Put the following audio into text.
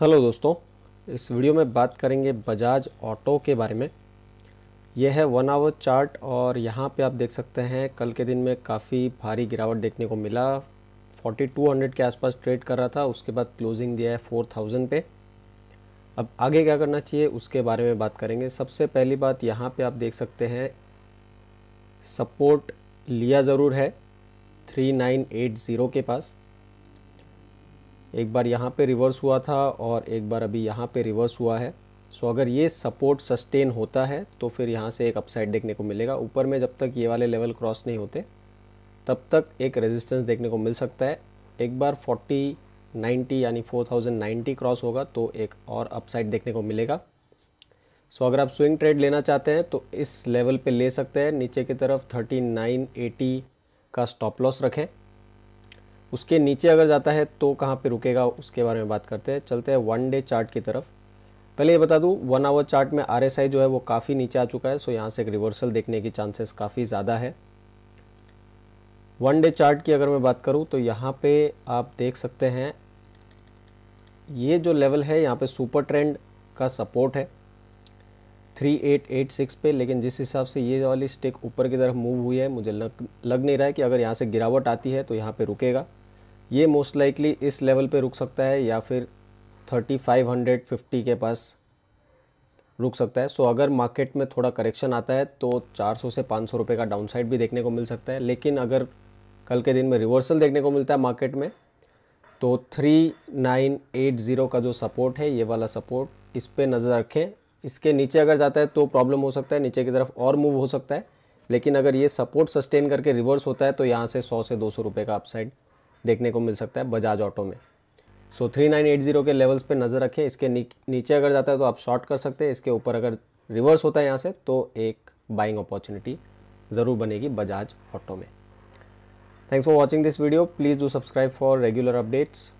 hello दोस्तों इस video में बात करेंगे बजाज ऑटो के बारे में यह है वन आवर चार्ट और यहाँ पे आप देख सकते हैं कल के दिन में काफ़ी भारी गिरावट देखने को मिला 4200 के आसपास ट्रेड कर रहा था उसके बाद क्लोजिंग दिया है 4000 पे अब आगे क्या करना चाहिए उसके बारे में बात करेंगे सबसे पहली बात यहाँ पे आप देख सकते हैं सपोर्ट लिया ज़रूर है थ्री के पास एक बार यहाँ पे रिवर्स हुआ था और एक बार अभी यहाँ पे रिवर्स हुआ है सो अगर ये सपोर्ट सस्टेन होता है तो फिर यहाँ से एक अपसाइड देखने को मिलेगा ऊपर में जब तक ये वाले लेवल क्रॉस नहीं होते तब तक एक रेजिस्टेंस देखने को मिल सकता है एक बार 40 90 यानी 4090 क्रॉस होगा तो एक और अपसाइड देखने को मिलेगा सो so, अगर आप स्विंग ट्रेड लेना चाहते हैं तो इस लेवल पर ले सकते हैं नीचे की तरफ थर्टी का स्टॉप लॉस रखें उसके नीचे अगर जाता है तो कहाँ पे रुकेगा उसके बारे में बात करते हैं चलते हैं वन डे चार्ट की तरफ पहले ये बता दूँ वन आवर चार्ट में आर जो है वो काफ़ी नीचे आ चुका है सो यहाँ से एक रिवर्सल देखने की चांसेस काफ़ी ज़्यादा है वन डे चार्ट की अगर मैं बात करूँ तो यहाँ पे आप देख सकते हैं ये जो लेवल है यहाँ पे सुपर ट्रेंड का सपोर्ट है 3886 पे लेकिन जिस हिसाब से ये वाली स्टेक ऊपर की तरफ मूव हुई है मुझे लग लग नहीं रहा है कि अगर यहाँ से गिरावट आती है तो यहाँ पे रुकेगा ये मोस्ट लाइकली इस लेवल पे रुक सकता है या फिर थर्टी फाइव हंड्रेड फिफ्टी के पास रुक सकता है सो so, अगर मार्केट में थोड़ा करेक्शन आता है तो चार सौ से पाँच सौ रुपये का डाउनसाइड भी देखने को मिल सकता है लेकिन अगर कल के दिन में रिवर्सल देखने को मिलता है मार्केट में तो थ्री नाइन एट ज़ीरो का जो सपोर्ट है ये वाला सपोर्ट इस पर नज़र रखें इसके नीचे अगर जाता है तो प्रॉब्लम हो सकता है नीचे की तरफ और मूव हो सकता है लेकिन अगर ये सपोर्ट सस्टेन करके रिवर्स होता है तो यहाँ से सौ से दो सौ रुपये का अपसाइड देखने को मिल सकता है बजाज ऑटो में so three nine eight zero के लेवल्स पे नज़र रखें इसके नीचे अगर जाता है तो आप शॉर्ट कर सकते हैं इसके ऊपर अगर रिवर्स होता है यहाँ से तो एक बाइंग अपॉर्चुनिटी ज़रूर बनेगी बजाज ऑटो में thanks for watching this video please do subscribe for regular updates